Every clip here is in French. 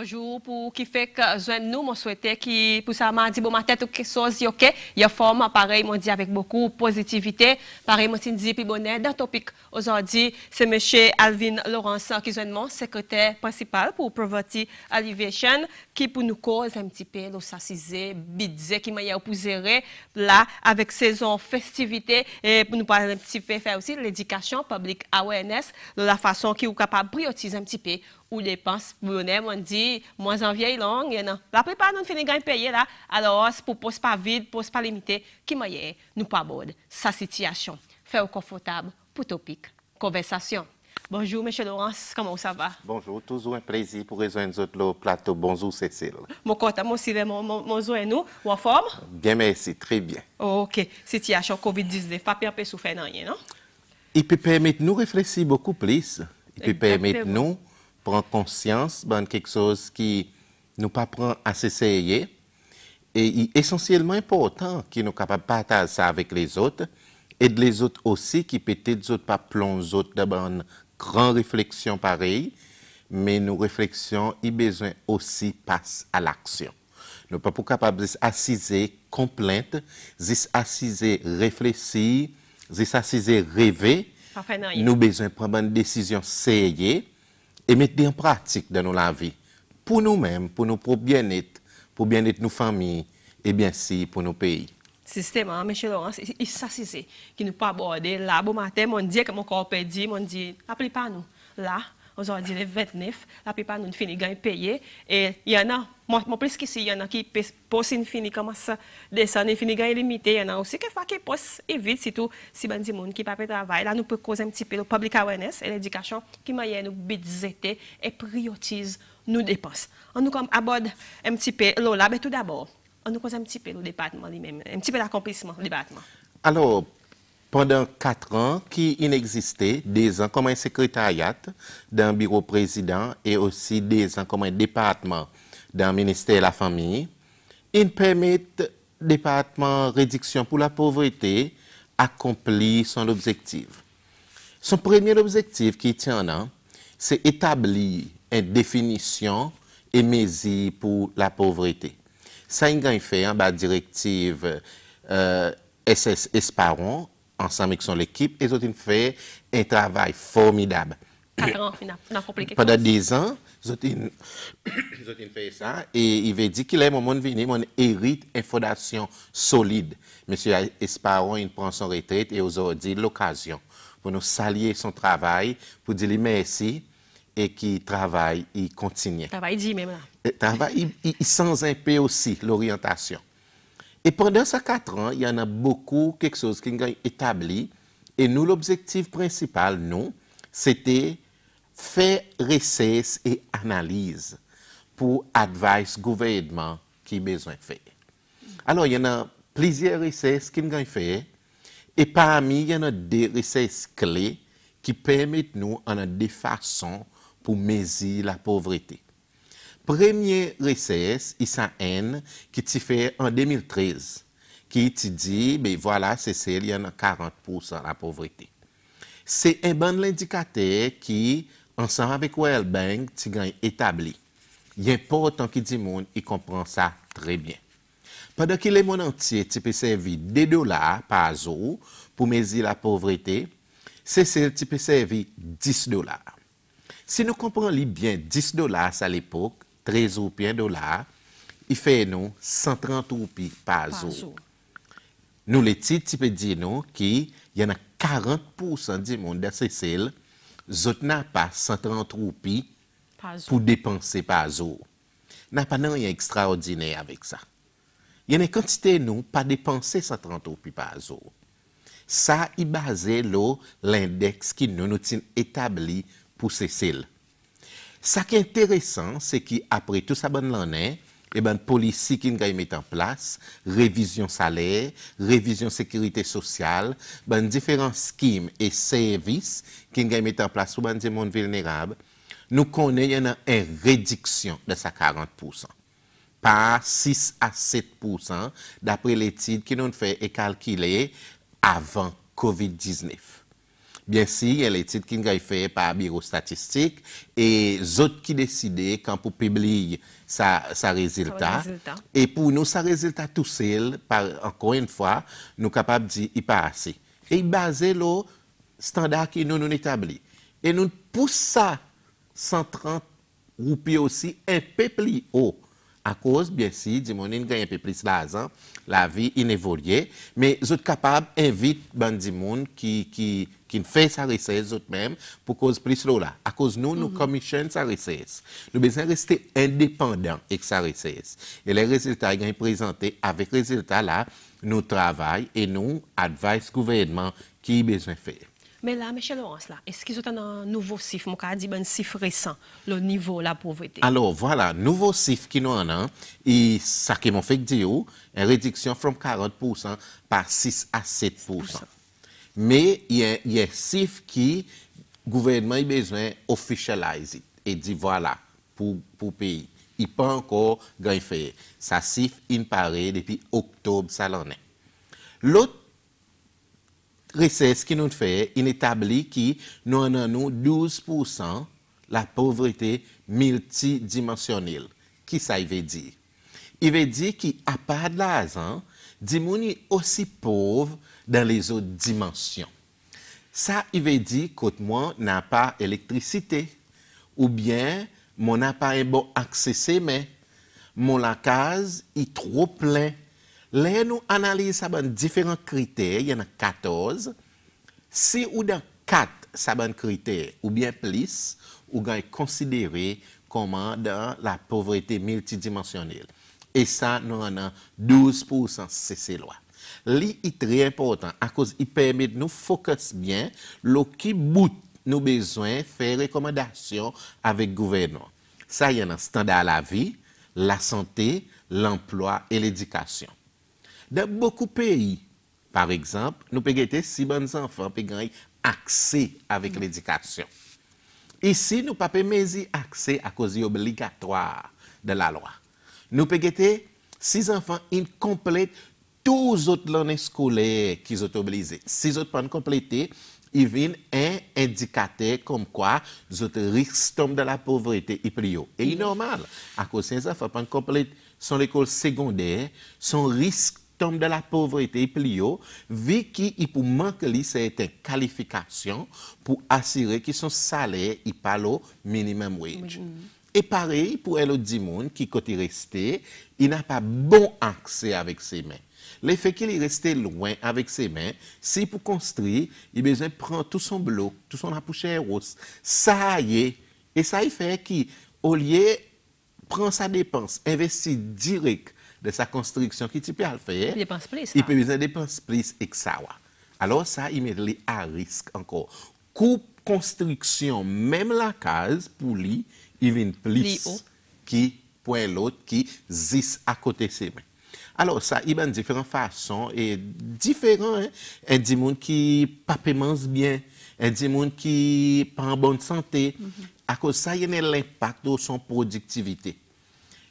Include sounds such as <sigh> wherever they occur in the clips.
Bonjour, pour qui fait que nous, on souhaitait que pour ça, m'a dit, bon, ma tête, ok, il y a forme, pareil, mon dit avec beaucoup de positivité, pareil, je dit, puis bon, dans le topic aujourd'hui, c'est M. Alvin Laurence, qui est mon secrétaire principal pour Poverty Alleviation, qui pour nous cause un petit peu l'ostracisé, bidé, qui m'a opposé là, avec saison festivité, et pour nous parler un petit peu, faire aussi l'éducation public awareness, de la façon qui est capable de prioriser un petit peu ou les millionnaires, on dit, moi, en vieille langue, non. La plupart nous finissons de payer là, alors, pour ne pas vide, ne pas limiter. qui m'a nous pas borde, sa situation. Faire confortable pour topic, conversation. Bonjour, M. Laurence, comment ça va? Bonjour, toujours un plaisir pour rejoindre le plateau. Bonjour, Cécile. Mon compte, mon aussi, mon, mon, nous, en forme? Bien, merci, très bien. OK. Situation COVID-19, pas bien, souffert, non? Il peut permettre nous réfléchir beaucoup plus. Il peut permettre nous prendre conscience de ben, quelque chose qui nous pas prend à Et essentiellement important qu'il nous capable de partager ça avec les autres et de les autres aussi qui peut-être autres pas plongent autres dans une grande réflexion pareille, mais nos réflexions, il besoin aussi passe à l'action. Nous pas pour capable d'assiser complainte, d'assiser réfléchir, d'assiser rêver. Nous besoin prendre une décision sérieuse et mettre des en pratique dans la vie, pour nous-mêmes, pour nos propres bien-être, pour bien-être nos familles, et bien si pour nos pays. Sistema, M. Laurence, ça c'est qui nous pas aborder là, bon matin, mon Dieu, comme mon corps dit mon Dieu, appelez pas nous, là, on a 29, la plupart nous finissons de payer. Et il y en a, moi, moi plus qu'ici, il y en a qui posent une finie, comme à descendre, finissent de Il y en a aussi qui font qui posent et vite, surtout si ben des gens qui pas peuvent pas travailler. Là, nous pouvons causer un petit peu le public awareness et l'éducation qui m'a nous budgéter et priorise nos dépenses. On nous aborde un petit peu là, mais ben, tout d'abord, on nous cause un petit peu le département lui-même, un petit peu l'accomplissement du département. Alors, pendant quatre ans qui inexistait, des ans comme un secrétariat d'un bureau président et aussi des ans comme un département d'un ministère de la Famille. Il permet département réduction pour la pauvreté accompli son objectif. Son premier objectif qui tient en c'est établir une définition et mesure pour la pauvreté. Ça, il fait en bas directive euh, SS Esparon ensemble avec son équipe, et ont fait un travail formidable. <coughs> Pendant 10 ans, ils <coughs> ont fait ça et il veut dire qu'il est moment de venir, on hérite une fondation solide. Monsieur Esparon, il prend son retraite et aujourd'hui, l'occasion pour nous saluer son travail, pour dire merci et qu'il travaille, il continue. Travail dit même là. Travail, il, il, il un peu aussi l'orientation. Et pendant ces quatre ans, il y en a beaucoup, quelque chose qui est établi. Et nous, l'objectif principal, nous, c'était faire recherche et analyse pour advice gouvernement qui a besoin de faire. Alors, il y en a plusieurs recherches qui ont fait. Et parmi, il y en a des recherches clés qui permettent nous, en a des façons pour mesurer la pauvreté. Premier RCS, Issa N, qui fait en 2013, qui dit, ben voilà, c'est il y en a 40% la pauvreté. C'est un bon indicateur qui, ensemble avec World Bank, t'y établi. Il est important qu'il dit monde, il comprend ça très bien. Pendant que les monde entier tu peut servir 2 dollars par jour pour mesurer la pauvreté, c'est celle qui peut servir 10 dollars. Si nous comprenons bien 10 dollars à l'époque, rezo pi an do la, i fe nou 130 rupi pa zo. Nou leti, ti pe di nou ki, yon an 40% di moun da sesil, zot nan pa 130 rupi pou depanse pa zo. Nan pa nan yon ekstraordinè avik sa. Yon an kantite nou pa depanse 130 rupi pa zo. Sa i baze lou l'indeks ki nou nou tin etabli pou sesil. Sa ki enteresan, se ki apre tout sa ban lanen, e ban polisi ki n gay met an plas, revizyon saler, revizyon sekurite sosyal, ban diferan skim e servis ki n gay met an plas pou ban di moun vilnerab, nou konen yon an en rediksyon de sa 40%. Pa 6 a 7% dapre le tid ki non fè e kalkile avan COVID-19. Bien sûr, les titres qui a fait par le bureau statistique et les autres qui décident quand pour publier sa, sa résultat. Et pour nous, sa résultat tout seul, par, encore une fois, nous sommes capables de dire qu'il pas assez. Et il basé le standard qui nous, nous établit. Et nous poussons ça 130 roupies aussi un peu plus haut à cause, bien sûr, du gagne un peu plus d'argent, la vie inévoluée, mais autres êtes capable d'inviter des gens qui, qui qui fait sa richesse eux-mêmes pour cause plus là. À cause nous, nous mhm. commissionnons sa richesse. Nous devons rester indépendants avec sa richesse. Et les résultats e sont présentés. Avec les résultats là, nous travaillons et nous le e gouvernement qui a besoin de faire. Mais là, M. Laurence, là, est-ce qu'ils ont un nouveau chiffre, mon cas dit, un chiffre récent, le niveau de la pauvreté? Alors, voilà, nouveau chiffre qui nous en a, et ça qui m'a fait dire, une réduction de 40% par 6 à 7%. Mais il y a un SIF qui, gouvernement, a besoin d'officialiser et dit voilà, pour, pour pays. Il pas encore gagné fait. Ça chiffre il paraît, depuis octobre, ça l'en est. L'autre recette qui nous fait, il établit que nous avons 12% la pauvreté multidimensionnelle. Qui ça veut dire? Il veut dire qu'à part de l'argent, des gens aussi pauvres dans les autres dimensions. Ça, il veut dire que moi, n'a pas électricité. Ou bien, mon appareil bon accès, mais mon la case est trop plein. Là, nous analysons ça différents critères, il y en a 14. Si ou dans 4 ça critères, ou bien plus, ou bien considéré comme dans la pauvreté multidimensionnelle. Et ça, nous en a 12% c'est ces lois. Li itre important a koz i permit nou fokus bien lo ki bout nou bezwen fè rekomendasyon avèk gouvernon. Sa yon an standa la vi, la sante, l'emplwa et l'edikasyon. Da boku peyi, par ekzamp, nou pe gete si bon zanfan pe geny aksè avèk l'edikasyon. Isi nou pa pe mezi aksè a kozi obligatoar de la loa. Nou pe gete si zanfan in komplet fokus tous autres l'année scolaire qui sont obligés. Si vous pas complété, il vient un indicateur comme quoi vous risques de la pauvreté et plus Et normal. À cause de ça, il faut pas compléter son école secondaire, son risque tombe de la pauvreté plus haut, vu qu'il pour manquer certaines qualifications pour assurer que son salaire et pas le minimum wage. Et pareil pour elle, monde qui côté resté, il n'a pas bon accès avec ses mains. Le fait qu'il est resté loin avec ses mains, si pour construire, il besoin de prendre tout son bloc, tout son à rose. ça y est. Et ça y fait qu'au lieu prend sa dépense, investit direct de sa construction qui peut le faire, il, plus, il peut besoin des plus et ça. Alors ça, il met les à risque encore. Coupe construction, même la case, pour lui, il vient plus qui point l'autre qui zisse à côté ses mains. Alors ça, il y a différentes façons et différents. Hein. Il y a des gens qui ne pas bien, il y a des gens qui pas en bonne santé. Mm-hmm. À cause de ça, il y a l'impact sur son productivité.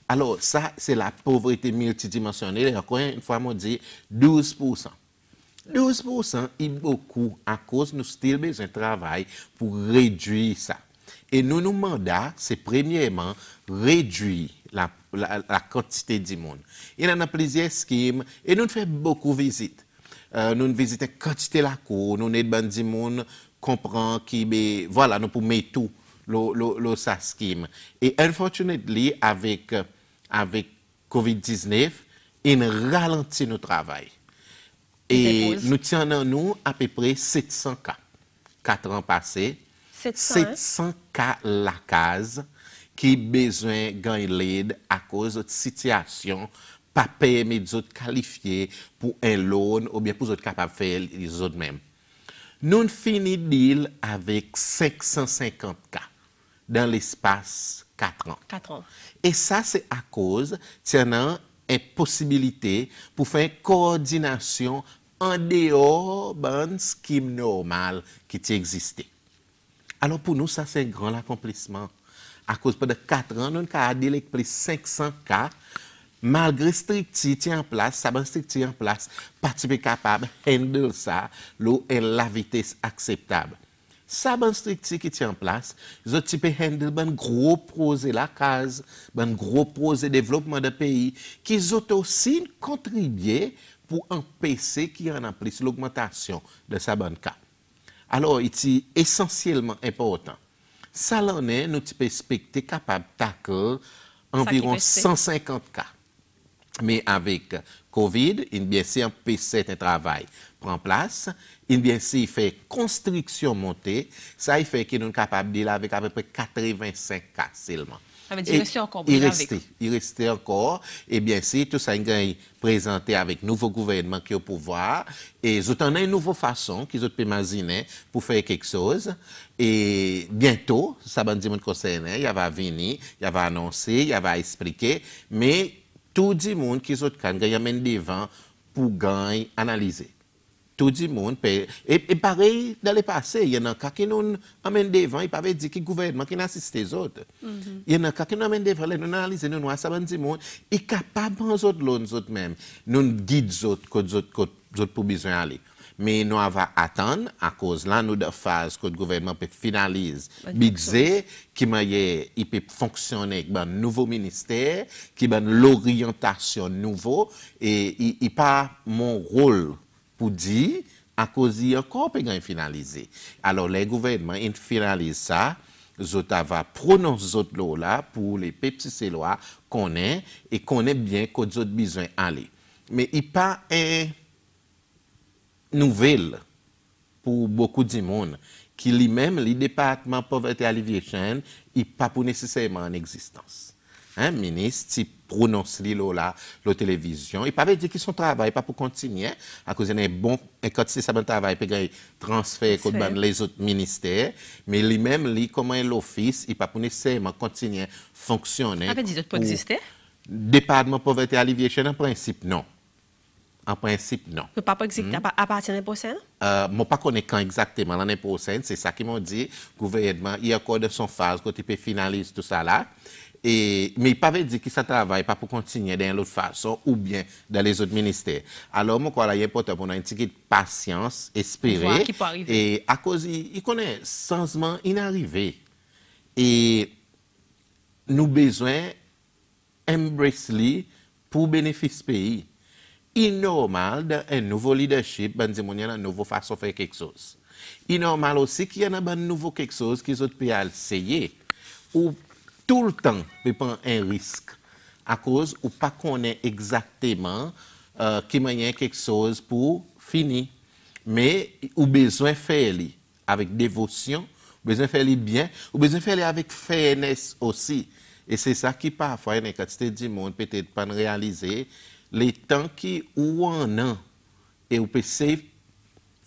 Alors ça, c'est la pauvreté multidimensionnelle. Encore une fois, on dit 12 12% est beaucoup à cause de nous style travail pour réduire ça. Et nous, nous mandat, c'est premièrement réduire la la kantite di moun. E nan apleziye skim, e nou ne fe beaucoup vizite. Euh, nou ne vizite kantite la kou, nou net ban di moun, kompran ki be, voilà, nou pou me tou lo sa skim. E unfortunately, avek COVID-19, e nan ralenti nou travay. E nou tian nan nou api pre 700 ka. 4 an pase, 700 ka la kaze, qui besoin de l'aide à cause de situation pas mais de qualifiés pour un loan ou bien pour d'autres capables de faire les autres mêmes. Nous finis deal avec 550 cas dans l'espace 4 ans. 4 ans. Et ça, c'est à cause, tiens, une possibilité pour faire une coordination en dehors qui scheme normal qui existait. Alors pour nous, ça, c'est un grand accomplissement. a kouz pa de 4 an, non ka a dilek plis 500 ka, malgre strikti ti an plas, sa ban strikti ti an plas, pa ti pe kapab hendel sa, lou en la vites akseptab. Sa ban strikti ki ti an plas, zo ti pe hendel ban gro proze la kaz, ban gro proze devlopman de peyi, ki zo te osin kontribye pou an pe se ki an an plis l'augmentasyon de sa ban ka. Alo, iti esensyelman impotant. Salonnet, nous avons respecté, capable d'accueillir environ 150 cas. Mais avec COVID, il bien si un PC de travail prend place, il a si fait constriction montée, ça fait qu'il est capable de avec à peu près 85 cas seulement. Y reste ankor, e bensi, tout sa y gany prezante avik nouvo gouvenman ki yo pouvoar, e zout anay nouvo fason ki zout pe mazine pou fey kek soz, e bento, sa ban di moun konseyne, y ava vini, y ava anonsi, y ava esplike, me tout di moun ki zout kan gany amen devan pou gany analize. tout le monde Et, pareil, dans le passé, il y en a qui nous amènent devant, ils peuvent dire que le gouvernement qui assiste les autres. Mhm. Il y en a qui nous amènent devant, nous analysons, nous savons du monde, ils sont capables de nous autres même, nous guidons les autres, pour besoin aller. Mais nous avons attendre, à cause là, nous de phase que le gouvernement finalise, budget, bah, qui peut fonctionner avec un nouveau ministère, qui a l'orientation nouveau, et il pas mon rôle pour dire à cause encore peut finaliser. Alors les gouvernements ils finalisent ça, Zota va prononcer là pour les pepsi lois qu'on est et qu'on est bien qu'on a besoin aller. Mais il pas un nouvelle pour beaucoup de monde qui lui-même, le département pauvreté chaîne il pas pour nécessairement en existence un ministre qui prononce là, la télévision, il pas dire qu'ils sont travail pas pour continuer à cause d'un bon et quand c'est ça bon travail puis il transfert les autres ministères, mais lui-même lui comment l'office, il pas pour nécessairement continuer fonctionner. Ça ah, veut ben, dire pas exister Département pauvreté alleviation en principe non. En principe, non. Le papa hmm? pas mm. à partir de prochaine? Euh, je ne pas connais quand exactement l'année prochaine. C'est ça qu'ils m'ont dit. Le gouvernement, il a de son phase, quand il finaliser tout ça là mais il pas dire que ça travaille pas pour continuer dans l'autre façon ou bien dans les autres ministères. Alors, moi, il est important pour ait un patience, espérer. Et à cause, il connaît sensement inarrivé. Et nous besoin embrace pour bénéfice pays. Il normal un nouveau leadership, ben, une nouveau façon de faire quelque chose. Il normal aussi qu'il y ait ben, un nouveau quelque chose qu'ils autres pays essayer. Ou tout l'tan pe pan en risk akouz ou pa konen ekzakteman ki mayen kek soz pou fini. Me ou bezwen fè li avik devosyon, ou bezwen fè li byen, ou bezwen fè li avik fènes osi. E se sa ki pa fwa en ekatite di moun pete pan realize le tan ki ou an nan e ou pe se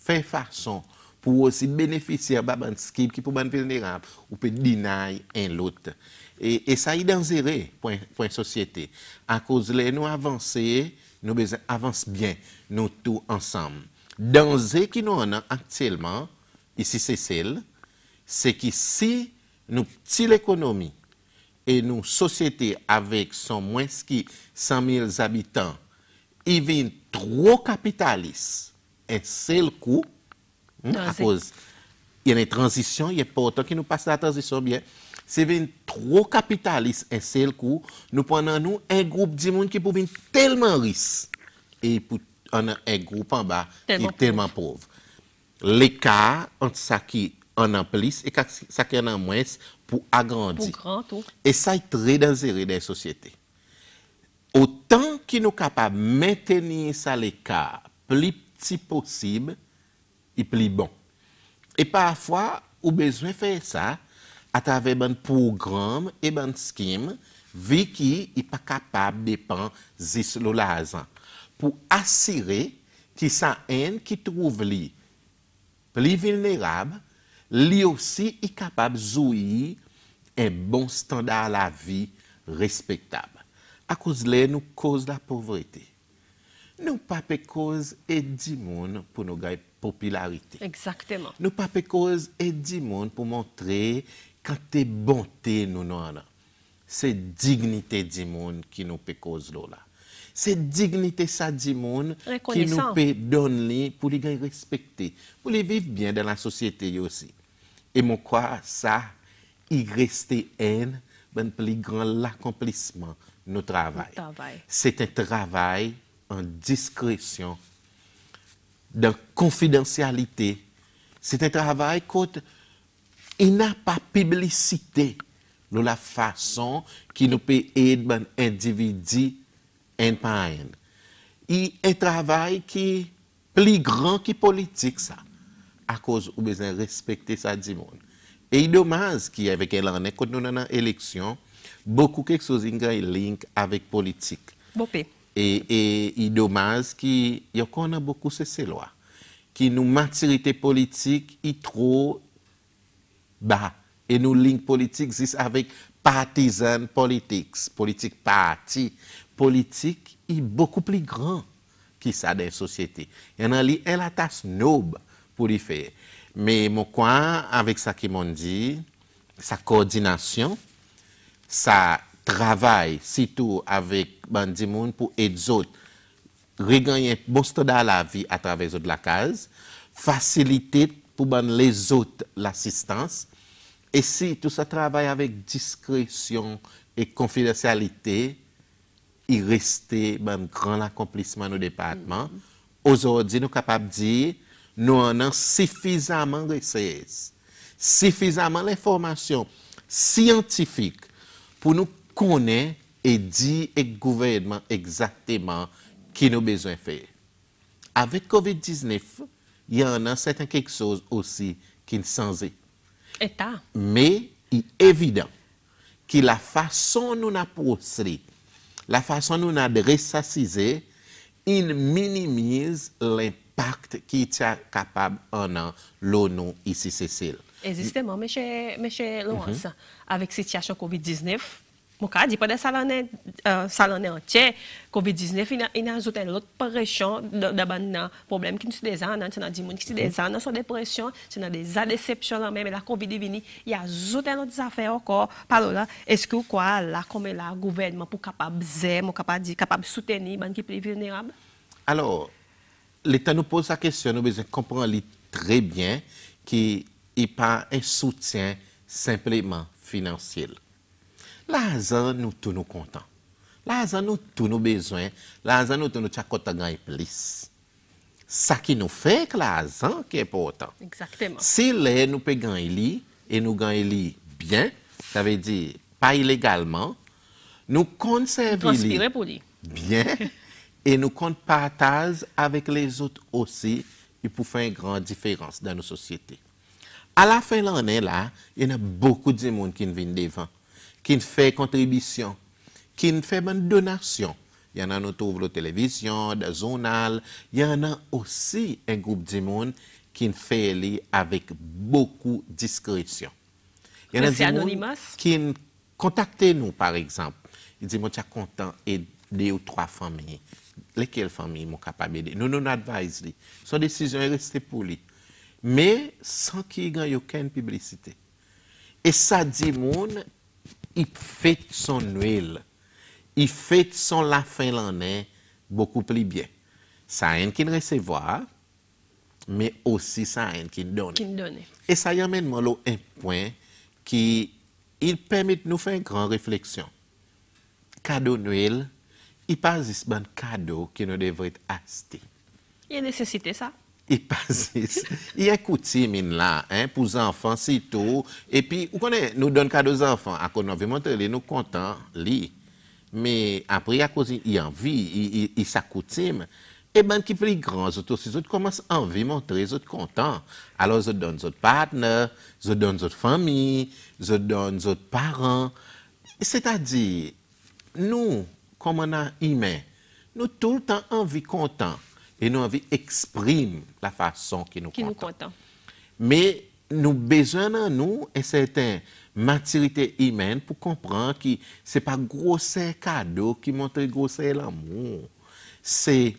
fè fason pou osi beneficia baban skib ki pou ban venerab ou pe dinay en lote. Et, ça, y est dangereux pour, une société. À cause de nous avancer, nous avançons bien, nous tous ensemble. Danger qui nous en a actuellement, ici c'est celle, c'est que si nous petite l'économie et nos société avec son moins de 100 000 habitants, ils viennent trop capitalistes, c'est seul coup, hein, à cause, il y a une transition, il y a pas autant qui nous passe la transition bien c'est trop capitaliste un seul coup. Nous prenons un groupe de monde qui peut venir tellement riches et un, groupe en bas qui est tellement pauvre. L'écart entre ça qui en a plus et ce qui en moins pour agrandir. Et ça est très dangereux dans les sociétés. Autant qu'on nous capable de maintenir ça l'écart plus petit possible, il plus bon. Et parfois, au besoin de faire ça, atrave ban program e ban skim, vi ki ipa kapab depan zis lola ajan. Po asire ki san en ki trouv li pli vilnerab, li osi i kapab zouyi en bon standar la vi respektab. A kouz le nou kouz la povreti. Nou pa pe kouz et di moun pou nou gaye popularite. Exactement. Nou pa pe kouz et di moun pou montre Quand tes bonté nous avons. C'est dignité du monde qui nous peut cause là. C'est dignité ça du monde qui nous peut donner pour les respecter, pour les vivre bien dans la société aussi. Et mon quoi ça, il reste haine, ben plus grand l'accomplissement de notre travail. C'est un travail en discrétion, dans confidentialité. C'est un travail côte il n'a pas publicité de la façon qui nous peut aider individu un en un. Il un travail qui plus grand que politique, ça, à cause où besoin respecter ça du monde. Et il dommage qu'avec l'année, quand nous avons élection, beaucoup quelque chose link avec politique. Et, et il dommage qu'il y a beaucoup de ces lois, qui nous maturité politique il trop ba, e nou ling politik zis avik partizan politik, politik pati, politik yi boku pli gran ki sa den sosyeti. Yon nan li el atas nob pou li fe. Me mokwa, avik sa ki moun di, sa koordinasyon, sa travay sitou avik bandi moun pou et zot reganyen bost da la vi atravez zot la kaz, fasilitet pou bandi les zot l'assistans, Et si tout ça travaille avec discrétion et confidentialité, il restait un ben, grand accomplissement nos département. Mm-hmm. Aujourd'hui, nous sommes capables de dire, nous en avons suffisamment de recherches, suffisamment d'informations scientifiques pour nous connaître et dire au gouvernement exactement qu'il nous besoin faire. Avec COVID-19, il y en a certaines quelque chose aussi qui ne pas. Mais il est évident que la façon dont nous avons procédé, la façon dont nous avons ressassisé, il minimise l'impact qui est capable en l'ONU ici, Cécile. Exactement, justement, M. Laurence, mm avec la situation COVID-19, Mwen ka di pa de salane, uh, salane antye, COVID-19 ina, ina zouten lot presyon daban nan problem ki nou si dezan nan, se nan di moun ki si dezan nan son depresyon, se nan de zadesepsyon nan men, men la COVID vini, ya zouten lot zafè ankor, palo la, eske est-ce que kome la gouvenman pou kapab zem, ou kapab di, kapab souteni ban ki pli vulnerab? Alors, l'État nous pose la question, nous besoin comprendre très bien qu'il n'y a pas un soutien simplement financier. la zan nou tou nou kontan. La zan nou tou nou bezwen. La zan nou tou nou chakotan gany plis. Sa ki nou fek la zan ki e potan. Exactement. Si le nou pe gany li, e nou gany li byen, ta ve di, pa ilegalman, nou kont servili. Transpire pou li. Byen, <laughs> e nou kont pataz avek le zot osi e pou fek gran diferans dan nou sosyete. A la fe lanen la, e nan bokou di moun ki nou vin devan. qui fait contribution, qui fait une donation. Il y en a nous trouve la télévision, des journal. Il y en a aussi un groupe de monde qui fait les avec beaucoup de discrétion. Il y en a des qui contactent nous, par exemple. Ils disent, moi, je suis content d'aider ou trois familles. Lesquelles familles sont capables d'aider Nous, nous advisons. Son décision est restée pour lui. Mais sans qu'il n'y ait aucune publicité. Et ça dit, monde, il fait son huile, il fait son la fin l'année beaucoup plus bien. Ça a un qui recevoir, mais aussi ça a un qui donne. Et ça y amène moi un point qui il permet de nous faire une grande réflexion. Cadeau Noël, il pas juste un cadeau qui nous devrait acheter. Il y a nécessité ça. <laughs> il passe. Il y coutume là, hein, pour les enfants, c'est tout. Et puis, vous connaissez, nous donne cadeaux aux enfants, à cause de notre montrer, nous content, contents, Mais après, à cause, il y envie, il, il, Et bien, qui plus grand, les autres autres commencent à envie montrer, les autres content. Alors, ils donnent autres partenaires, ils donnent autres familles, ils donnent autres parents. C'est-à-dire, nous, comme on a aimé, nous tout le temps envie content et nous envies expriment la façon qui nous content. Nous Mais nous besoin en nous certaine maturité humaine pour comprendre que ce n'est pas gros cadeau qui montre gros l'amour. C'est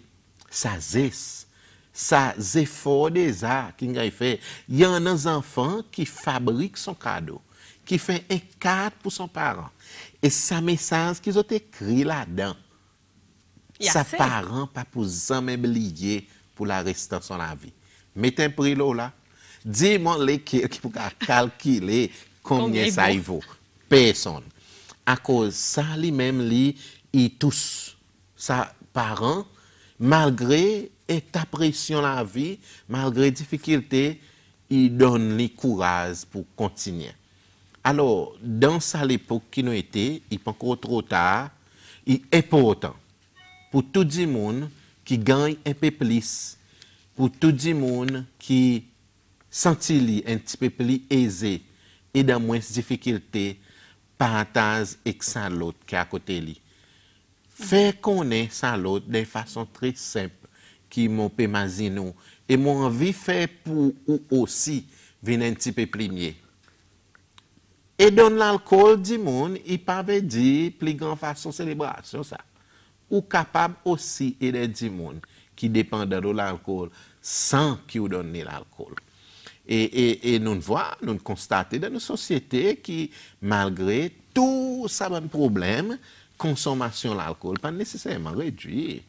sa zeste, sa effort des arts qui a fait. Il y a un enfant qui fabrique son cadeau, qui fait un cadre pour son parent. Et sa message qu'ils ont écrit là-dedans, sa parent pas pour zanmen bliye pour la restation de la vie. Mettez un prix là moi man le ki, ki ça combien ça vaut. Personne. ça, lui-même, il touche. sa parent malgré pression sa parent malgré et la vie malgré donne il donne les courage pour continuer. Alors, dans sa l'époque qui nous était, il n'est pas encore trop tard, il est pour autant. pou tout di moun ki gany en pe plis, pou tout di moun ki santi li en ti pe pli eze, e da mwen se difikilte parataz ek sa lot ki akote li. Fè konen sa lot de fason tri semp ki moun pe mazi nou, e moun anvi fè pou ou osi vin en ti pe pli mye. E don l'alkol di moun, i pavè di pli gran fason selebrasyon sa. ou capable aussi et des gens qui dépendent de l'alcool sans qu'ils vous donne l'alcool. Et, et, nous voyons, nous constatons dans nos sociétés qui, malgré tout ça, bon problème, consommation l'alcool pas nécessairement réduite.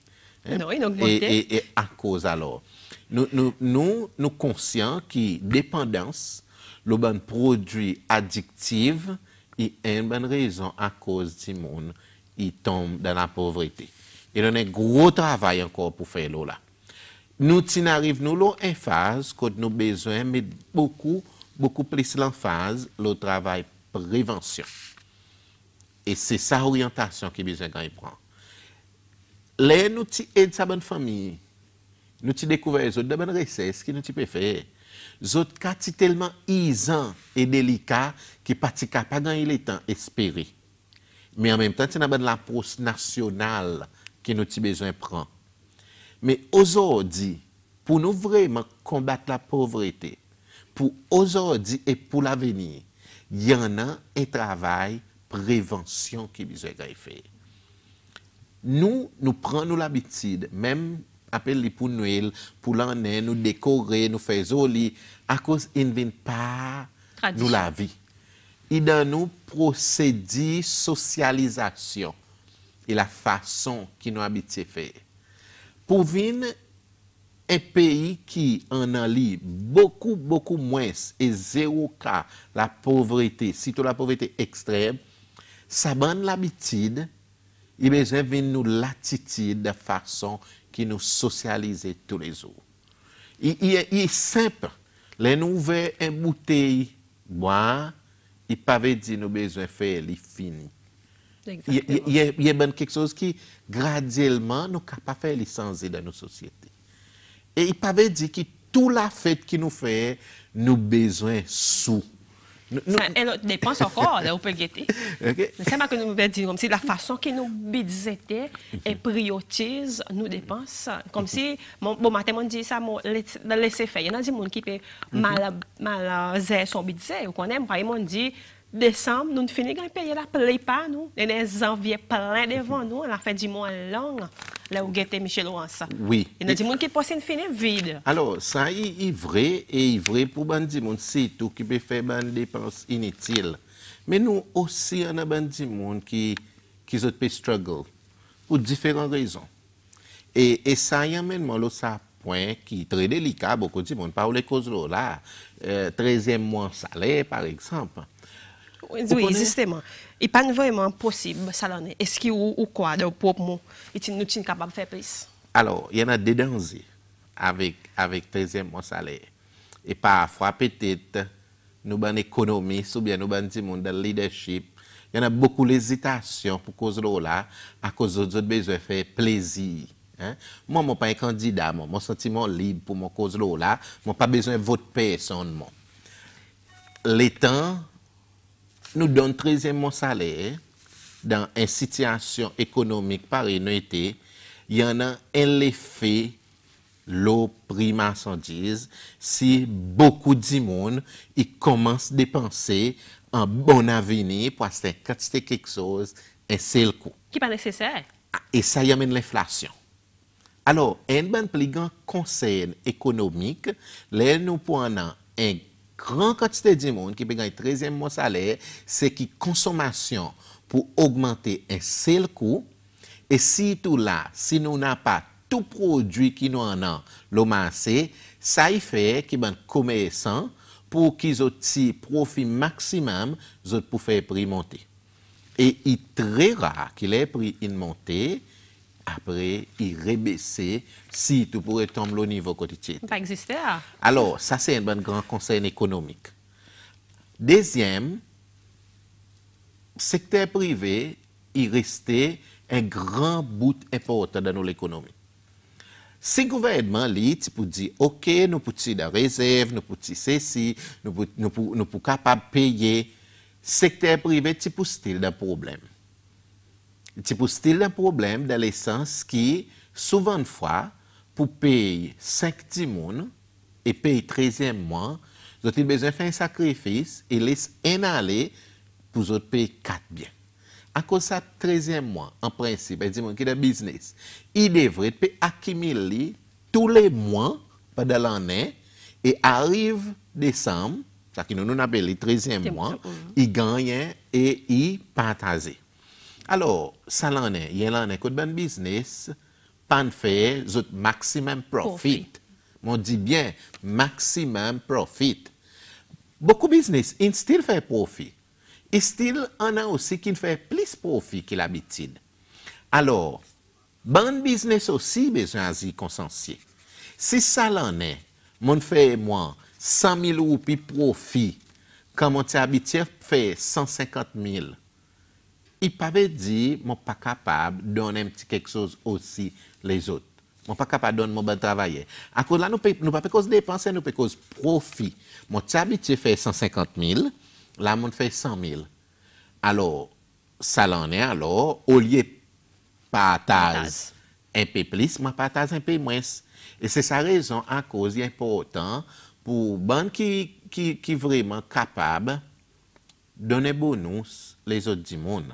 Hein. et, à cause alors, nous, nous, nous, conscients que dépendance, le bon produit addictif, et une bonne raison à cause de monde il tombe dans la pauvreté. Il y a un gros travail encore pour faire l'eau là. Nous, si arrivons, nous l'eau en phase, quand nous besoin, mais beaucoup, beaucoup plus phase, le travail prévention. Et c'est sa orientation qui besoin quand il prend. Là, nous de sa bonne famille, nous découvrons les autres de bonne ce qui nous peut faire. Les autres tellement isants et délicats qui ne pas gagner les temps espérés. Mais en même temps, c'est de la poste nationale que nous avons besoin de prendre. Mais aujourd'hui, pour nous vraiment combattre la pauvreté, pour aujourd'hui et pour l'avenir, il y en a un travail prévention qui besoin de faire. Nous, nous prenons l'habitude, même appel les pour Noël, pour l'année, nous décorer, nous faire joli, à cause ils ne vient pas nous la vie. i dan nou prosedi sosyalizasyon e la fason ki nou abite fey. Pou vin e peyi ki anan li bokou, bokou mwens e zero ka la povrete, sitou la povrete ekstrem, sa ban l'abitid, i bejen vin nou latitid de fason ki nou sosyalize tou le zo. I semp, le nou vey mboutei mwa, Il pas dire dire nous besoin faire, il fini. Il y, a quelque chose qui graduellement nous pas faire les sans dans nos sociétés. Et il pas dire que tout la fête qui nous fait, nous besoin sous Ela não... dépense encore, peut eu guetter. Okay. C'est que nous dire comme si la façon que nous budgétons et priorisons nos dépenses comme si bon matin on dit ça on laisse faire. Il y en a des gens qui peut mal mal son budget, on aime par exemple on dit décembre, nous ne finissons de payer la plupart, nous. a les envies plein devant nous, la fin du mois long là où était Michel Ouansa. Oui. Il y a des gens qui passent une fin vide. Alors, ça est vrai, et est vrai pour les gens, c'est tout qui peut faire des dépenses inutiles. Mais nous aussi, on a des gens qui, qui peut struggle pour différentes raisons. Et, et ça y amène moi, ça point qui est très délicat, beaucoup de gens parlent de causes là. Euh, 13e mois salaire, par exemple. Oui, justement. Il n'est pas vraiment possible ça l'année. Est-ce qu'il y a ou quoi dans le propre monde nous sommes capables faire plus Alors, il y en hein? a des dangers avec le 3e salaire. Et parfois, peut-être, nous, les économistes, ou bien nous, les gens dans le leadership, il y a beaucoup d'hésitation pour cause de cela, là à cause d'autres besoins de faire plaisir. Moi, je ne suis pas un candidat. Mon sentiment libre pour cause de cela, là Je n'ai pas besoin de votre paix, seulement nous donne 13e salaire dans une situation économique par été, il y en a un effet l'eau marchandise si beaucoup de monde ils commencent à dépenser un bon avenir pour acheter quelque chose c'est le coup. Qui pas nécessaire. Ah, et ça y amène l'inflation. Alors, un bon grand conseil économique, là nous prenons un Gran katite di moun ki pe gen yon trezyen moun saler se ki konsomasyon pou augmente yon sel kou. E si tou la, si nou nan pa tou prodwi ki nou anan loman se, sa yi fey ki ban komey san pou ki zot si profi maksimam zot pou fey priy monte. E yi trey ra ki le priy yon monte. après, il rebaisse si tout pourrait tomber au niveau quotidien. Pas exister. Ah. Alors, ça, c'est un grand conseil économique. Deuxième, secteur privé, il restait un grand bout important dans l'économie. Si le gouvernement lit pour dire, OK, nous pouvons la réserve, nous pouvons ceci, nous pouvons nous, payer, secteur privé, c'est pour style d'un problème. Ti pou stil la probleme da le sens ki souvan fwa pou pey 5 timoun e pey 13e mwen, zotil bezen fwen sakrifis e lis enale pou zot pey 4 byen. Akosat 13e mwen, an prinsip, e di mwen ki da biznes, i devre pe akimili tou le mwen pa de lanen e arive desam, chak ino nou nabeli 13e mwen, i ganyen e i pataze. Alo, sa lanen, yen lanen kote ben biznes, pan fè, zout maksimèm profit. Mon di byen, maksimèm profit. Boku biznes, in stil fè profit. In stil, an an osi ki n fè plis profit ki la bitin. Alo, ban biznes osi bejè an zi konsensye. Si sa lanen, mon fè mwen 100 mil ou pi profit, kan mon te abitye fè 150 mil profit, Il ne peut pas dire, je ne suis pas capable de donner un petit quelque chose aussi les autres. Je ne suis pas capable de donner mon bon travail. À cause de là, nous ne pouvons pas cause dépenser, nous pouvons cause profit. Mon habitué fait 150 000, là, mon fait 100 000. Alors, ça l'en est alors, au lieu de partager un peu plus, je partage un peu moins. Et c'est sa raison à cause important pour les qui, qui, qui vraiment capable de donner bonus les autres du monde.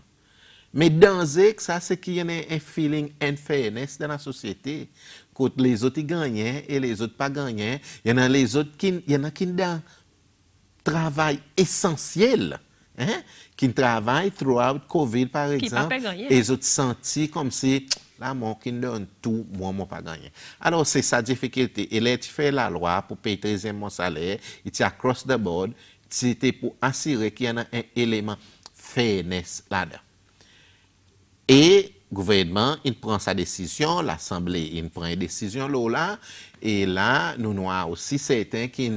Mais danger, ça, c'est qu'il y a un feeling unfairness dans la société. Quand les autres gagnent et les autres pas gagnent, il y en a les autres qui, il y en a qui dans travail essentiel, hein, qui travaillent throughout COVID, par exemple, et les autres sentent comme si, là, mon qui donne tout, moi, moi pas gagné. Alors, c'est sa difficulté. Et là, tu fais la loi pour payer 13 mon salaire, et tu across the board, c'était pour assurer qu'il y en a un élément fairness là-dedans. Et le gouvernement, il prend sa décision, l'Assemblée, il prend une décision là, et là, nous, nous avons ah, aussi certains qui,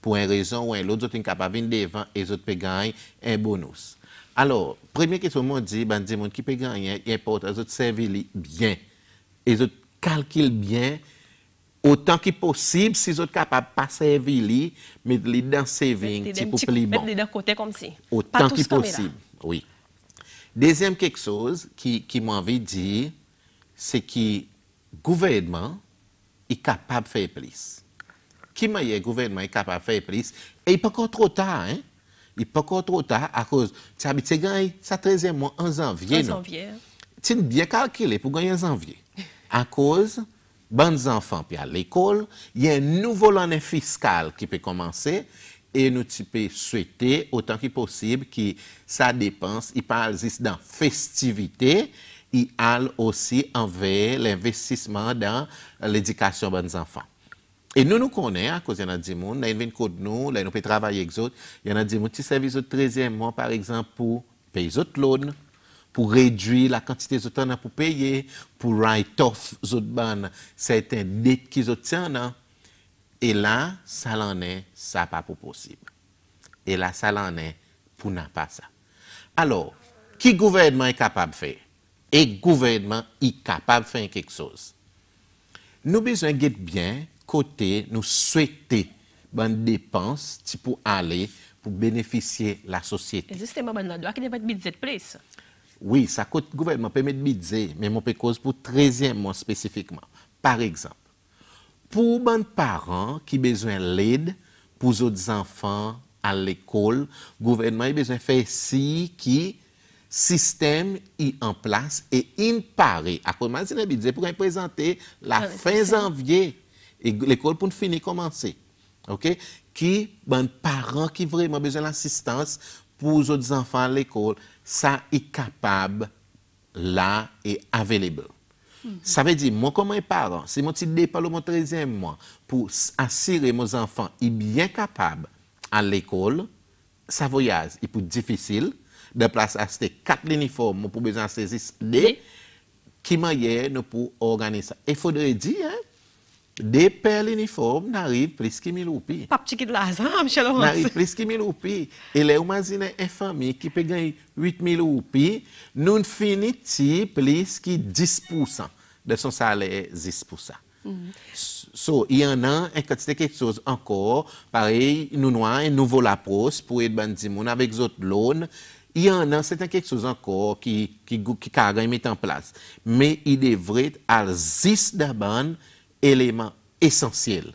pour une raison ou une autre, sont capables de venir devant et autres peuvent gagner un bonus. Alors, première question, on dit, ben, dis, qui peut gagner, il importe, ils autres servent bien, ils calculent bien, autant que possible, si sont capables de pas servir, mais dans saving, c'est pour plus bon. Mettre dans côté comme si. Autant que possible, oui. Deuxième quelque chose qui, qui m'a envie de dire, c'est que le gouvernement est capable de faire plus. Qui m'a dit gouvernement est capable de faire plus? Et il n'est pas encore trop tard, hein? Il n'est pas encore trop tard à cause, tu as gagné hein? ça 13e mois en janvier. En janvier. Tu bien calculé pour gagner en janvier. à cause, bonnes enfants puis à l'école, il y a un nouveau l'année fiscale qui peut commencer E nou ti pe swete, otan ki posib ki sa depans, i pa al zis dan festivite, i al osi anve l investisman dan l edikasyon ban zanfan. E nou nou konen, akos yon an di moun, nan yon ven kod nou, nan yon pe travaye ek zot, yon an di moun ti sevi zot trezyen moun, par ekzamp pou pey zot loun, pou rejwi la kantite zot anan pou peye, pou rayt of zot ban seten net ki zot tsyan anan. Et là, ça l'en est, ça pas possible. Et là, ça l'en est pour n'a pas ça. Alors, qui gouvernement est capable de faire? Et gouvernement est capable de faire quelque chose. Nous besoin de bien côté nous souhaiter bonne dépenses pour aller pour bénéficier la société. pas de budget plus. Oui, ça coûte gouvernement permet de budget, mais mon cause pour 13e mois spécifiquement. Par exemple, pour les parents qui ont besoin l'aide pour les autres enfants à l'école, le gouvernement a besoin de faire si qui système est en place et il paraît, après le budget, pour présenter la ah, fin janvier, et l'école pour finir commencer. OK? Qui, ben, parents qui vraiment besoin d'assistance pour les autres enfants à l'école, ça est capable là et available. Mhm. Ça veut dire, moi, comme un parent, si mon petit départ mon 13e mois, pour assurer mes enfants, ils bien capables à l'école, ça voyage, il peut difficile, de place à quatre uniformes pour besoin de saisir des, qui m'aillent pour organiser ça. Il faudrait dire, hein, des pères uniformes n'arrivent plus 1000 roupies. Pas petit qui de l'argent, M. Laurence? N'arrivent plus 1000 roupies. Et les imagine une famille qui peut gagner 8000 000 roupies, nous ne finissons plus que 10 de son salaire, 10 e Donc, mhm. So, il y en a une quelque chose encore. Pareil, nous avons un e nouveau lapos pour être Bandimoun avec d'autres loans. Il y en a, c'est quelque chose encore qui, qui, qui, carrément en place. Mais il devrait, à 10 d'abord, élément essentiel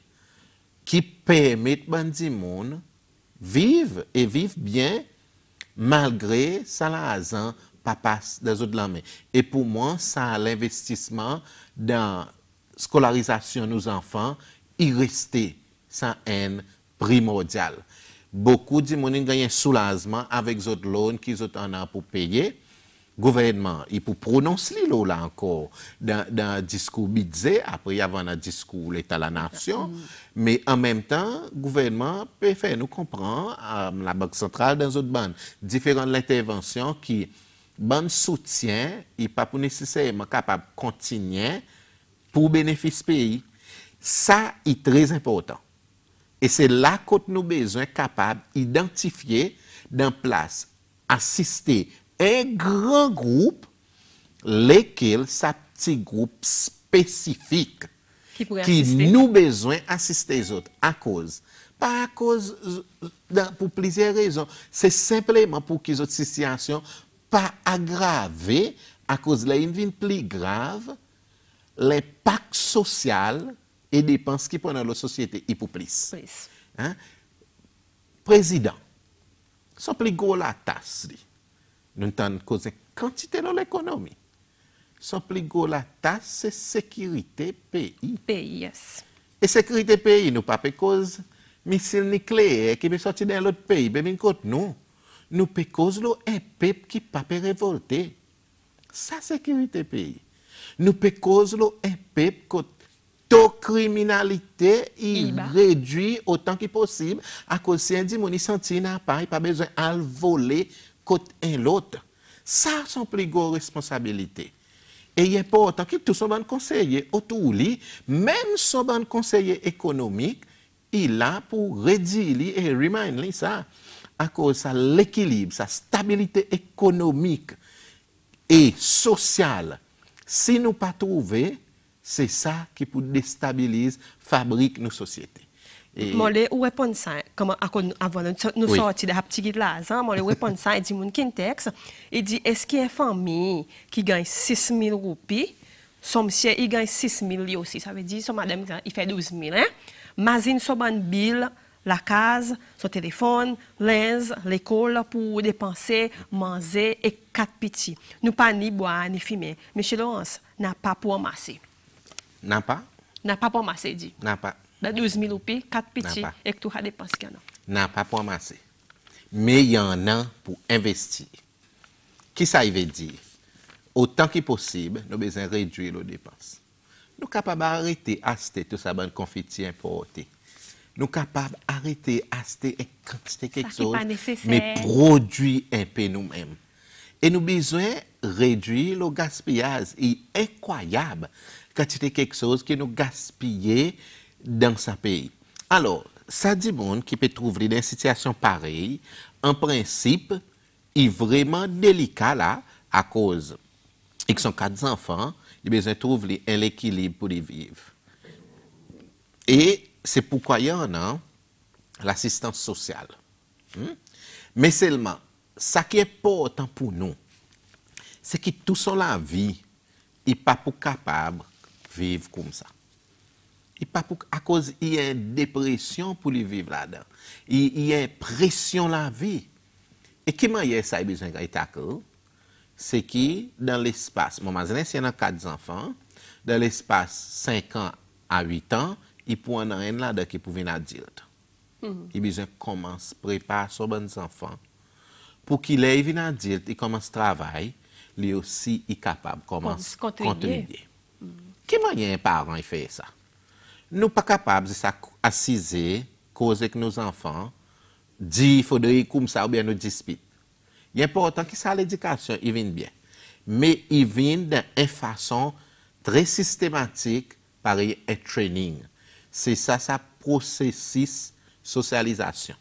qui permet bandi moun vivre et vivre bien malgré ça l'argent pas dans des autres l'armée et pour moi ça l'investissement dans scolarisation nos enfants y rester ça haine primordiale beaucoup de monde gagne soulagement avec autres loans qu'ils ont en pour payer gouvernement, il peut prononcer l'eau là encore dans, le discours Bidze, après y avoir un discours l'État-la-Nation, mm. mais en même temps, le gouvernement peut faire nous comprendre, euh, la Banque centrale dans d'autres bandes, différentes interventions qui, bande soutien, et pas nécessairement capable de continuer pour bénéfice pays. Ça est très important. Et c'est là que nous besoin capable d'identifier dans place, assister, un grand groupe, lesquels sa petit groupe spécifique qui, nous besoin assister les autres à cause. Pas à cause, euh, pour plusieurs raisons. C'est simplement pour que les autres situations pas aggravées à cause de la plus grave, l'impact social et dépenses qui prennent la société et plus. Hein? Président, son plus gros la tasse nous avons causé quantité dans l'économie. sommes plus de la c'est sécurité pays. Pays, Et sécurité pays, nous pas cause missiles nucléaires qui sont sortir dans l'autre pays, mais nous, nous nous cause et peuple qui n'a pas révolté. Ça, sécurité pays. Nous pouvons cause un peuple qui la criminalité il réduit autant que possible à cause de ne qui pas besoin de voler côté un l'autre. Ça, c'est plus grande responsabilité. Et il est important que tout son conseiller autour de lui, même son conseiller économique, il a pour redire et remind ça. À cause de l'équilibre, sa stabilité économique et sociale, si nous pas trouver, c'est ça qui pour déstabilise, fabrique nos sociétés. Et... où est ça comment avant nous sortir de la petite glace, dit est-ce qu'il y a une famille qui gagne 6 000 roupies, son monsieur il gagne 6 000 aussi, ça veut dire son madame il fait 12 000, hein, mazine son bill, la case, son téléphone, l'aise, l'école pour dépenser, manger et quatre petits. Nous pas ni boire ni fumer. Monsieur Laurence n'a pas pour amasser. N'a pas? N'a pas pour amasser, dit. N'a pas dans 12 000 ou 4 petits, et que tu as dépensé qu'il y en a. N'a pas pour amasser. Mais il y en a pour investir. Qui ça veut dire? Autant que possible, nous avons besoin de réduire nos dépenses. Nous sommes capables d'arrêter d'acheter tout ça bonne confetti importé. Nous sommes capables d'arrêter d'acheter une quantité quelque chose, mais produire un peu nous-mêmes. Et nous avons besoin de réduire le gaspillage. Il est incroyable quantité quelque chose que nous gaspillons dans sa pays. Alors, ça dit monde qui peut trouver dans situations situation pareille, en principe, est vraiment délicat là, à cause qu'ils sont quatre enfants, il besoin de trouver un équilibre pour les vivre. Et c'est pourquoi il y en a l'assistance sociale. Hmm? Mais seulement, ce qui est important pour nous, c'est que tout son la vie n'est pas pour capable de vivre comme ça. A kouz yon e depresyon pou li viv la dan. Yon e presyon la vi. E keman yon sa yon bisoun yon takou? Se ki, dan l'espas, mou ma zene, si yon an kat zanfan, dan l'espas 5 an a 8 an, yon pou an an en la dan ki pou vin a djil. Mm-hmm. Yon bisoun koman se prepa so ban zanfan. Pou ki lè yon vin a djil, yon koman se travay, lè yon si yon kapab, yon koman se kontenye. Keman yon yon paran yon feye sa? nous pas capables de s'assiser, causer avec nos enfants, dire qu'il de comme ça ou bien nous dispute. Il est important que ça l'éducation, il vient bien. Mais il vient d'une façon très systématique par un training. C'est ça, ça processus socialisation.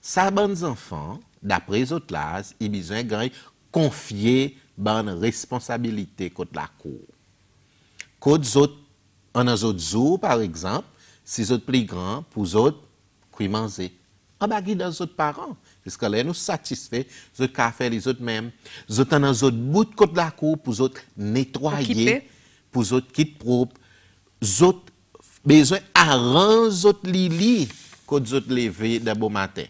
Sa bonnes enfants, d'après les autres il ont besoin de confier bonne responsabilité contre la cour. Côte autres Anan zot zou par ekzamp, si zot pli gran pou zot kwi manze. An bagi dan zot paran, fisk alen nou satisfe, zot kafe li zot menm. Zot anan zot bout kote la kou pou zot netwoye, pou zot kit prop. Zot bezwen aran zot li li kote zot leve da bo maten.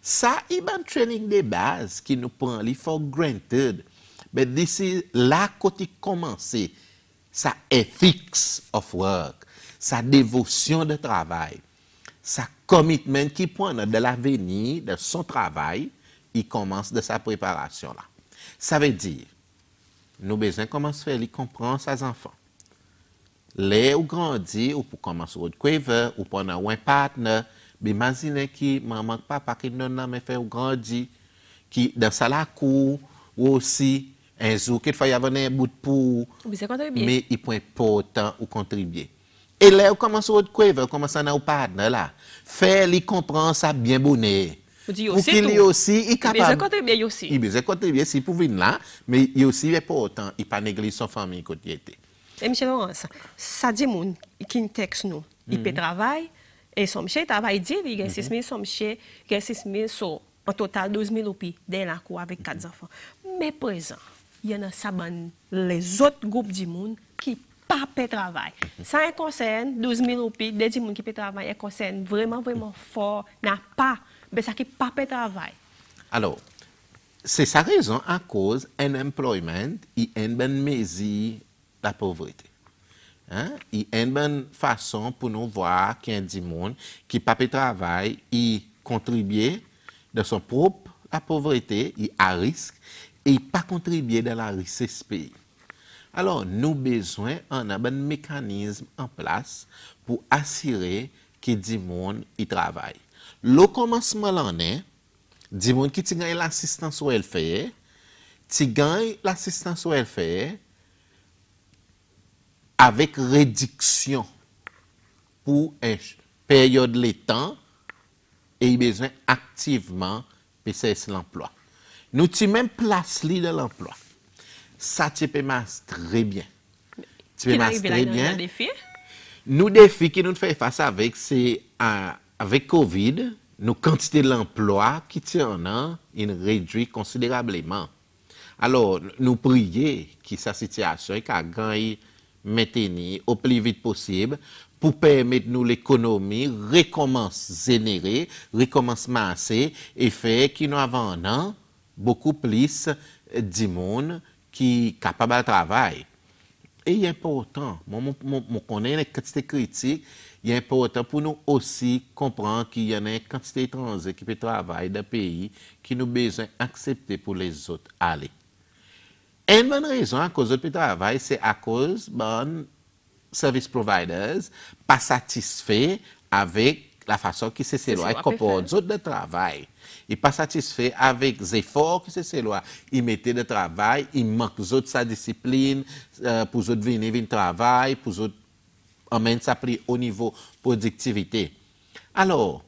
Sa i ban trening de baz ki nou pran li for granted. Ben disi la kote komanse... sa ethics of work, sa dévotion de travail, sa commitment qui prend de l'avenir de son travail, il commence de sa préparation là. Ça veut dire, nous besoin commencer à faire, il comprend ses enfants. Les ou grandi, ou pour commencer au quiver, ou pendant un partner, mais imaginez qui maman, papa, qui non, mais fait ou grandi, qui dans sa la cour, ou aussi, Enzou, ket fay avan en bout pou... Ou bizè kontribye. Me, i pwen po otan ou kontribye. E le, ou komanso ot kwe, ou komanso nan ou pad, ne la. Fè li kompran sa bienbounè. Ou ki li osi, i kapab. Ou ki li osi, i kontribye si pou vin la. Me, i osi, ve po otan. I pa negli son fami kote ye te. E, M. Laurence, sa di moun, i kin teks nou. I pe mhm. travay, e somche, travay di, vi gen mhm. sismen somche, gen sismen so, an total 12 mil ou pi, den la kou avik kat zanfon. Me, prezant, il y en a saban les autres groupes du monde qui pas pe travail. Ça concerne 12 000 roupies, des gens qui peut travailler, ça concerne vraiment, vraiment fort, n'a pas, mais ben, ça qui pas pe travail. Alors, c'est sa raison à cause unemployment et une bonne mesure la pauvreté. Hein? Et une bonne façon pour nous voir qu'il y a des gens qui pas travailler, travail et de son propre la pauvreté sont à risque e pa kontribye e de la risese peyi. Alo nou bezwen an a ben mekanizm an plas pou asire ki di moun i travay. Lo komansman lanen, di moun ki ti ganye l'assistans ou el faye, ti ganye l'assistans ou el faye avek rediksyon pou e peryode le tan e y bezwen aktiveman pe se es l'amplwa. Nou ti men plas li de l'emploi. Sa ti pe mas trebyen. Ti pe mas trebyen? Ti pe mas trebyen? Ti pe mas trebyen? Nou defi ki nou te fè fasa avèk, se avèk COVID, nou kantite de l'emploi ki ti anan, inrejwi konsiderableman. Alors, nou priye ki sa siti asoy ka ganye meteni ou pli vit posib, pou pèmèt nou l'ekonomi rekomans zenerè, rekomans masè, e fè ki nou avè anan Bekou plis di moun ki kapab al travay. E yon pou otan, moun konen yon kantite kritik, yon pou otan pou nou osi kompran ki yon yon kantite tranze ki pe travay da peyi ki nou bejan aksepte pou les ot alay. En moun rezon akosot pe travay, se akos moun service providers pa satisfe avik. la fason ki se se lwa e kopor an zot de travay. E pa satisfè avèk zè fòr ki se se lwa. E metè de travay, e mank zot sa disiplin, euh, pou zot vini vini travay, pou zot amèn sa pli o nivou prodiktivite. Alo,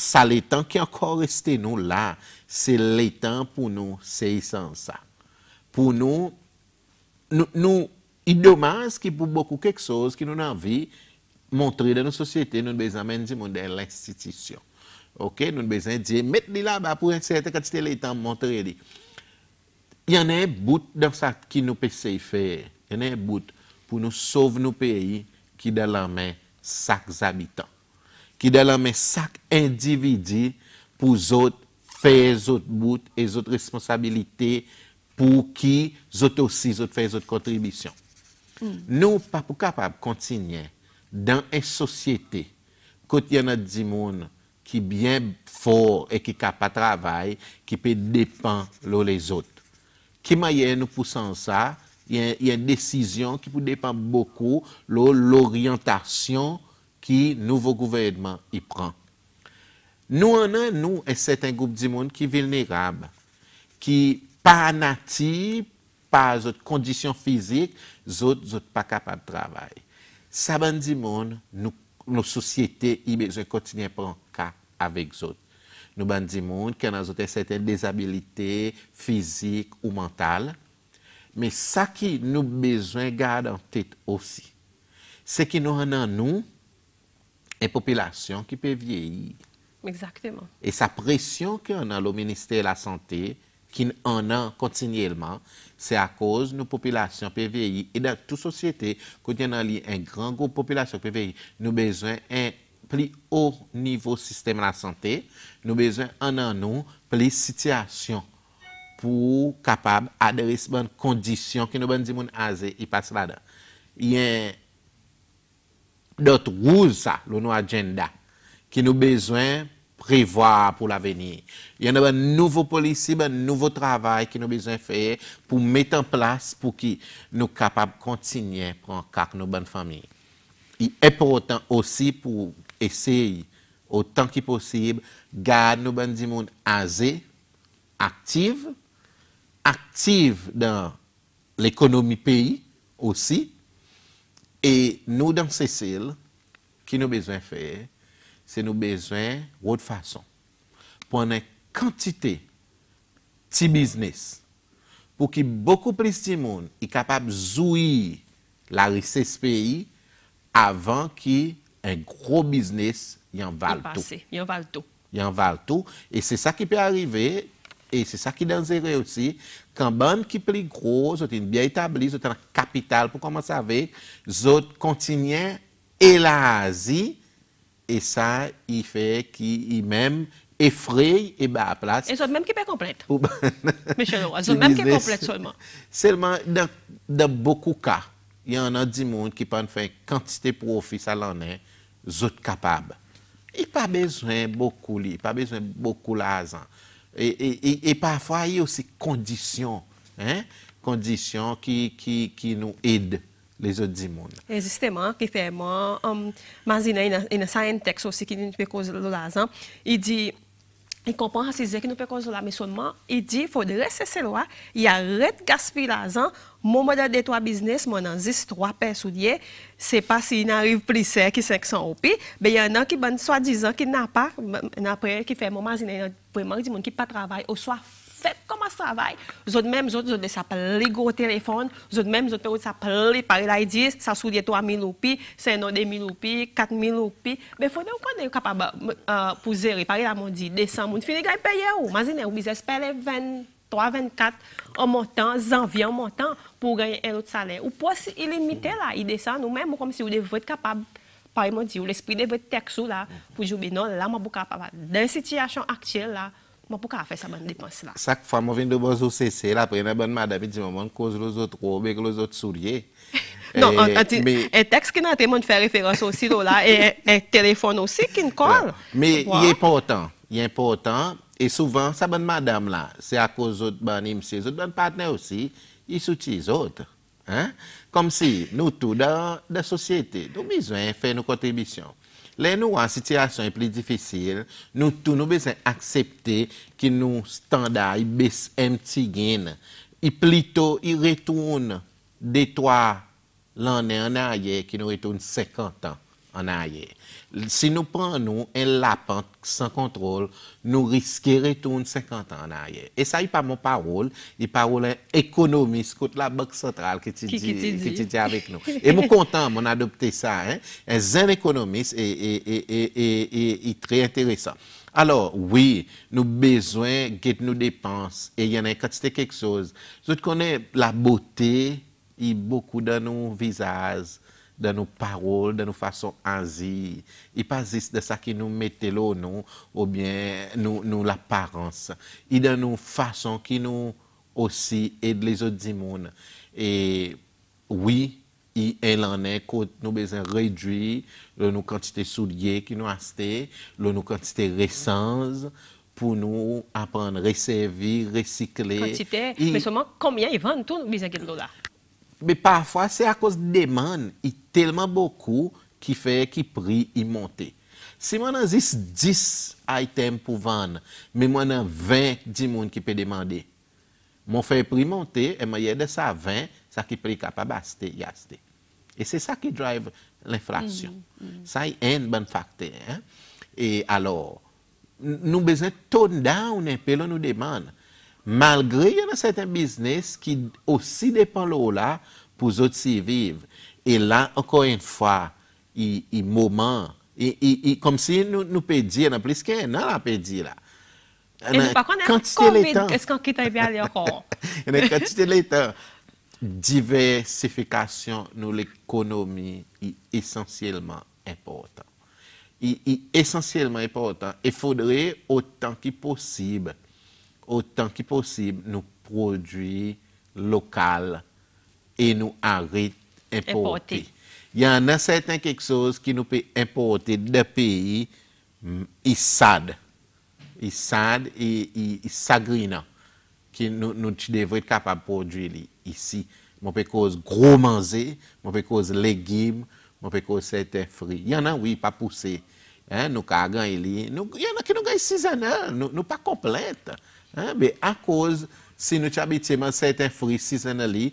sa lè tan ki ankon reste nou la, se lè tan pou nou se y san sa. Pou nou, nou idomas ki pou boku kek soz ki nou nan vi, montrer dans nos sociétés, nous avons besoin de l'institution. OK? Nous avons besoin de dire, mettez là-bas pour une certaine quantité de temps, Il y en a un bout dans ça qui nous peut faire. Il y en a un bout pour nous sauver nos pays qui dans la main chaque habitant, qui dans la main chaque individu pour autres faire autres bouts et autres responsabilités pour qui autres aussi autres faire autres contributions. Mm. Nous pas capables de continuer Dan en sosyete, kote yon an di moun ki byen fòr e ki kapa travay, ki pe depan lò les ot. Ki mayen nou pou san sa, yon yon desisyon ki pou depan boku lò l'orientasyon ki nouvo gouvedman yi pran. Nou an an nou en seten goup di moun ki vilnerab, ki pa nati, pa zot kondisyon fizik, zot zot pa kapab travay. Sa bandi moun, nou sosyete yi bejwen kontinyen pran ka avek zot. Nou bandi moun ki an an zot e seten dezabilite fizik ou mental. Me sa ki nou bejwen gade an tet osi. Se ki nou an an nou, e popilasyon ki pe vieyi. E sa presyon ki an an lo Ministè la Santé, ki an an kontinyenman, Se a koz nou populasyon pe veyi, e da tou sosyete kou diyan nan li en gran gwo populasyon pe veyi, nou bezwen en pli ou nivou sistem la sante, nou bezwen an nan nou pli sityasyon pou kapab adres ban kondisyon ki nou ban di moun aze, i pas la da. Yen dot rouza lou nou agenda ki nou bezwen privoi pou la veni. Yon nouve polisi, nouve travay ki nou bezwen fè pou met an plas pou ki nou kapap kontinye pran kak nou ban fami. Yon epotan osi pou esye otan ki posib, gade nou ban di moun aze, aktive, aktive dan l'ekonomi peyi osi, e nou dan sesil ki nou bezwen fè se nou bezwen wot fason. Pon en kantite ti biznes pou ki bokou plis ti moun i kapap zoui la risse se peyi avan ki en gro biznes yon val tou. Yon val tou. Yon val tou. E se sa ki pey arive, e se sa ki dan zere osi, kan ban ki pli gro, zot en bya etablis, zot en kapital pou koman save, zot kontinien elazi et ça, il fait qu'il même effraie et bat ben, à place. Et ça même qui est complète. <laughs> Michel ils <laughs> même qui est complète seulement. Seulement, dans, beaucoup de cas, il y en a 10 monde qui peuvent faire quantité de profits. ça l'en est, autres capables. Il pas besoin beaucoup, il pas besoin beaucoup d'argent. Et, et, et, parfois, il y a aussi conditions, hein? conditions qui, qui, qui nous aident les autres monde. Et justement, qui fait moi, hum, Mazina, il a un texte aussi qui nous fait cause il dit, il comprend à ces qui nous peut cause là, mais seulement, il dit, il faut rester ces lois, il y a gaspiller l'argent, mon modèle de trois business, mon en zis trois souliers, c'est pas s'il n'arrive plus c'est qui 500 OP, mais il y en a qui, ben, soi-disant, qui n'a pas, ben, ben, après, qui fait y Mazina, vraiment, des gens qui ne pas ou soit soir fait comment ça va. Vous autres même, vous autres, vous autres, ça au téléphone. Vous autres même, vous autres, ça parle par la 10, ça soulier 3 000 loupi, c'est 000 2 000 loupi, 4 000 loupi. Mais il faut qu'on est capable euh, pour gérer. Par exemple, on dit décembre, on finit de payer. Imaginez, vous espérez 20. 23 24 en montant, janvier en montant pour gagner un autre salaire. Ou pas illimité là, il descend nous-mêmes comme si vous devez être capable, par exemple, l'esprit de votre texte là, pour jouer non, là, je suis capable. Dans la situation actuelle là, Mwen bon, pou ka afe sa ban depanse la? Sak fwa mwen vin do boz ou se se la prene <laughs> non, ban madame di mwen mwen kouz lo zot koube kouz lo zot soulye. Non, an teks ki nan te mwen fè referans ou si lo la, e telefon ou si ki n kouz. Me yè poutan, yè poutan, e souvan sa ban madame la, se a kouz zot ban imse, zot ban patne ou si, y souti zot, kom si nou tou dan da sosyete, nou mizwen fè nou kontribisyon. Le nou an sityasyon e pli difisil, nou tou nou bezen aksepte ki nou standa e bes emti gen. E pli tou, e retoun de 3 lanen an a ye ki nou retoun 50 an. en arrière. Si nous prenons un lapin sans contrôle, nous risquons de retourner 50 ans en arrière. Et ça, n'est pas mon parole, il paroles économiste contre la Banque centrale qui dit, avec nous. et suis content, mon adopté ça. Hein? Un économiste et, et, très intéressant. Alors, oui, nous besoin de nous dépenses et il y en a un côté quelque chose. Je connais la beauté, il beaucoup dans nos visages dans nos paroles, dans nos façons d'agir. Il pas de ça qui nous mettait là, non, ou bien nous, nous l'apparence. Il dans nos façons qui nous aussi aident les autres du monde. Et oui, il en est que nous besoin réduire nos quantité souliers qui nous acheté, le nos quantité récentes pour nous apprendre à servir, recycler. Quantité, mais seulement combien ils vendent tout besoin de dollars Be pafwa se akos deman, yi telman bokou ki fey ki pri yi monte. Si mwen an zis 10 item pou vane, me mwen an 20, 10 moun ki pe demande. Mwen fey pri yi monte, e mwen yede sa 20, sa ki pri ka pa baste, yaste. E se sa ki drive l'inflasyon. Sa mm, mm, mm. yi en ban fakte. E alor, nou bezen ton down e pelon nou deman. Malgré, il y a certains business qui aussi dépendent de là pour autres vivre. Et là, encore une fois, il, y moment, comme si nous, nous a plus qu'un an, la pédions là. Quand tu es l'état. Est-ce qu'on quitte bien encore? Quand tu es l'état. Diversification, dans l'économie, est essentiellement importante. Il est essentiellement important. Il faudrait autant que possible Otan ki posib nou prodwi lokal e nou arit importi. Yon nan seten kek sos ki nou pe importi de peyi, yi sad, yi sad, yi sagri nan. Ki nou ti devre kapap prodwi li isi. Moun pe koz gro manze, moun pe koz legim, moun pe koz seten fri. Yon nan wii pa puse. Nou ka agan li, yon nan ki nou gayi sizan nan, nou pa kompletan. Hein? Mais à cause, si nous habitons certains fruits saisonniers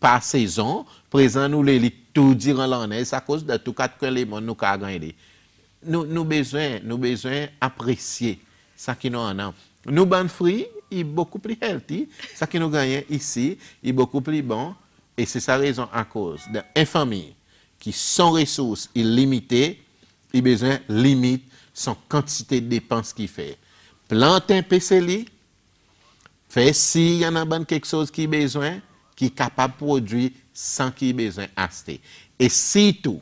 par saison, présent nous les tout durant l'année, c'est à cause de tout quatre éléments nous avons gagné. Nous, nous besoin, nous besoin apprécier ça qui nous en a. Nous bons fruits, il beaucoup plus healthy, ça qui nous gagne ici, est beaucoup plus bon et c'est sa raison à cause d'une famille qui sans ressources illimitées, il besoin limite son quantité de dépenses qu'il fait. Plante un PCLI, Fè, si yon an ban kek sòs ki bezwen, ki kapab prodwi san ki bezwen astè. E sitou,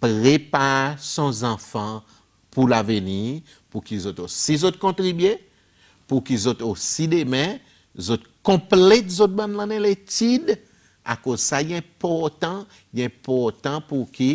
prepa son zanfan pou la veni, pou ki zot osi zot kontribye, pou ki zot osi demè, zot komplet zot ban nan el etid, a kòz sa yon portan, yon portan pou ki...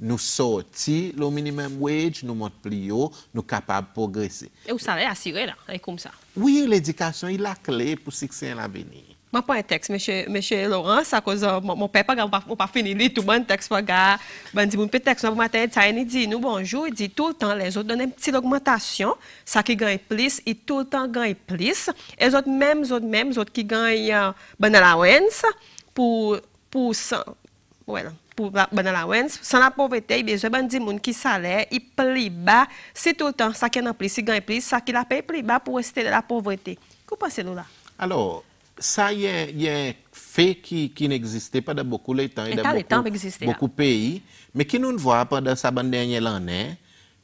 nous sortir le minimum wage, nous montons plus haut, nous capables de progresser. Et vous savez, assuré là, c'est comme ça. Oui, l'éducation est la clé pour succès à l'avenir. Je pas un texte, M. Laurence, à cause de mon père, on pas fini de tout le texte, pas gars. Ben, dit, mon petit texte, vous matin, ça, il dit, nous, bonjour, il dit tout le temps, les autres donnent une petite augmentation, ça qui gagne plus, et tout le temps gagne plus. Et les autres, même, les autres, même, les autres qui gagnent, euh, ben, ça, pour, pour ça. Voilà pour ben, Sans la pauvreté, il y a des gens qui salaire, plus bas, c'est tout le temps ça qui est en plus, il plus, ça qui la paye plus bas pour rester dans la pauvreté. Que pensez-vous là Alors, ça y est, y fait qui, n'existait pas dans beaucoup de temps dans beaucoup, beaucoup pays, mais qui nous voit pendant sa dernière année,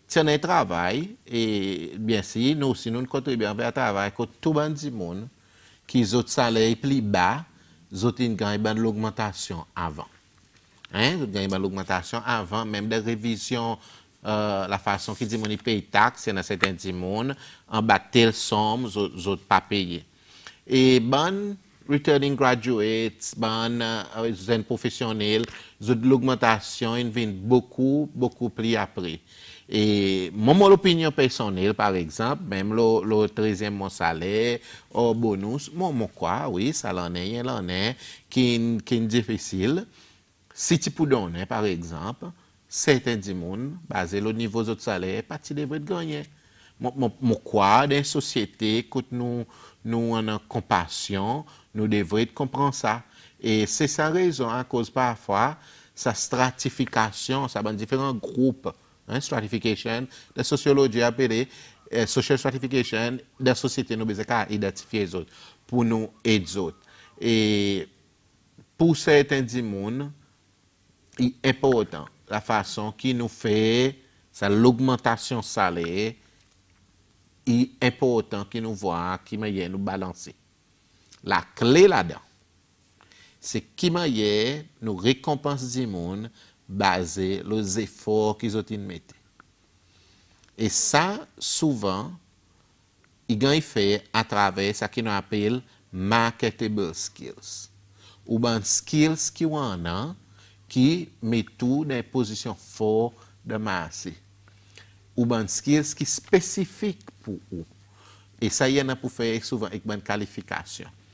c'est un travail, et bien si nous aussi nous contribuons à un travail que tout le monde qui ont salaire plus bas, ils ont une ben augmentation avant hein, bien l'augmentation avant même des révisions, euh, la façon qui dit mon paye taxe, c'est dans certains monde, en bas telle somme, les autres pas payés. Et bon, returning graduates, bon, euh, professionnels, l'augmentation, ils beaucoup, beaucoup plus après. Et mon opinion personnelle, par exemple, même le, troisième 13e salaire, au bonus, mon, mon quoi, oui, ça l'en est, il en est, qui est difficile. Si tu peux donner, par exemple, certains d'immuns basés basé au niveau de salaire, ils devraient gagner. Je crois dans société, que nous, nous en compassion, nous devrions comprendre ça. Et c'est sa raison, à cause parfois, sa stratification, ça dans différents groupes, hein, stratification, la sociologie appelée euh, social stratification, la société nous devons identifier les autres, pour nous aider les autres. Et pour certains d'immuns I importan la fason ki nou fe, sa l'augmentasyon sale, i importan ki nou vwa ki maye nou balanse. La kle la dan, se ki maye nou rekompansi zimoun base le zefor ki zotin mette. E sa souvan, i gen y fe atrave sa ki nou apel marketable skills, ou ban skills ki wan nan ki metou nè pozisyon fòr dè mè asè. Ou bèn skil s ki spesifik pou ou. E sa yè nan pou fèye souvan ek bèn kalifikasyon.